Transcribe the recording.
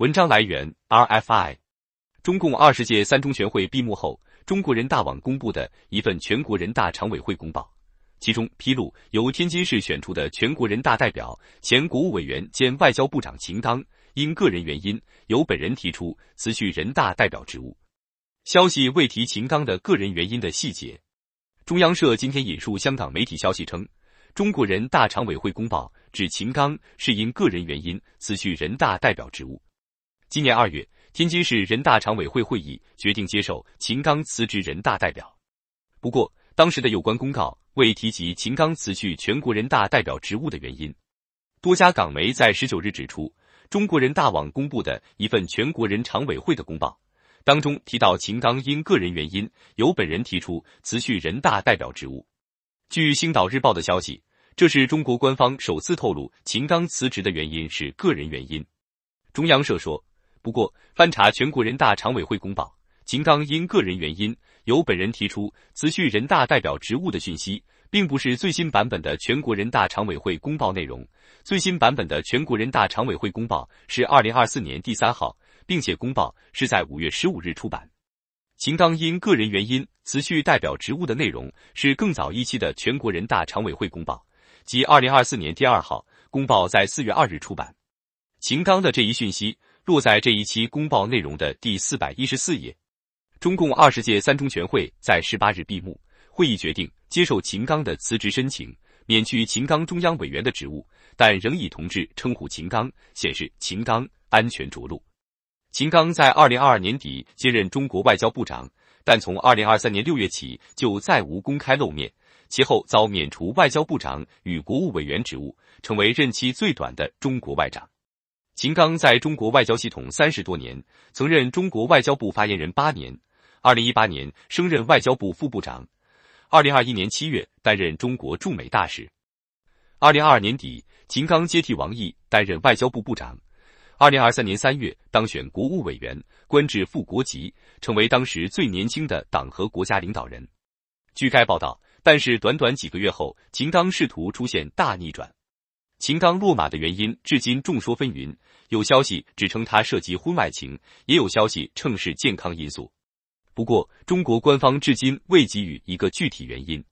文章来源：RFI。中共二十届三中全会闭幕后，中国人大网公布的一份全国人大常委会公报，其中披露由天津市选出的全国人大代表、前国务委员兼外交部长秦刚，因个人原因由本人提出辞去人大代表职务。消息未提秦刚的个人原因的细节。中央社今天引述香港媒体消息称，中国人大常委会公报指秦刚是因个人原因辞去人大代表职务。今年二月，天津市人大常委会会议决定接受秦刚辞职人大代表。不过，当时的有关公告未提及秦刚辞去全国人大代表职务的原因。多家港媒在十九日指出，中国人大网公布的一份全国人常委会的公报当中提到，秦刚因个人原因由本人提出辞去人大代表职务。据《星岛日报》的消息，这是中国官方首次透露秦刚辞职的原因是个人原因。中央社说。不过，翻查全国人大常委会公报，秦刚因个人原因由本人提出辞去人大代表职务的讯息，并不是最新版本的全国人大常委会公报内容。最新版本的全国人大常委会公报是二零二四年第三号，并且公报是在五月十五日出版。秦刚因个人原因辞去代表职务的内容是更早一期的全国人大常委会公报，即二零二四年第二号公报，在四月二日出版。秦刚的这一讯息。落在这一期公报内容的第四百一十四页。中共二十届三中全会在十八日闭幕，会议决定接受秦刚的辞职申请，免去秦刚中央委员的职务，但仍以同志称呼秦刚，显示秦刚安全着陆。秦刚在二零二二年底接任中国外交部长，但从二零二三年六月起就再无公开露面，其后遭免除外交部长与国务委员职务，成为任期最短的中国外长。秦刚在中国外交系统三十多年，曾任中国外交部发言人八年，二零一八年升任外交部副部长，二零二一年七月担任中国驻美大使，二零二二年底，秦刚接替王毅担任外交部部长，二零二三年三月当选国务委员，官至副国级，成为当时最年轻的党和国家领导人。据该报道，但是短短几个月后，秦刚仕途出现大逆转。秦刚落马的原因至今众说纷纭，有消息指称他涉及婚外情，也有消息称是健康因素。不过，中国官方至今未给予一个具体原因。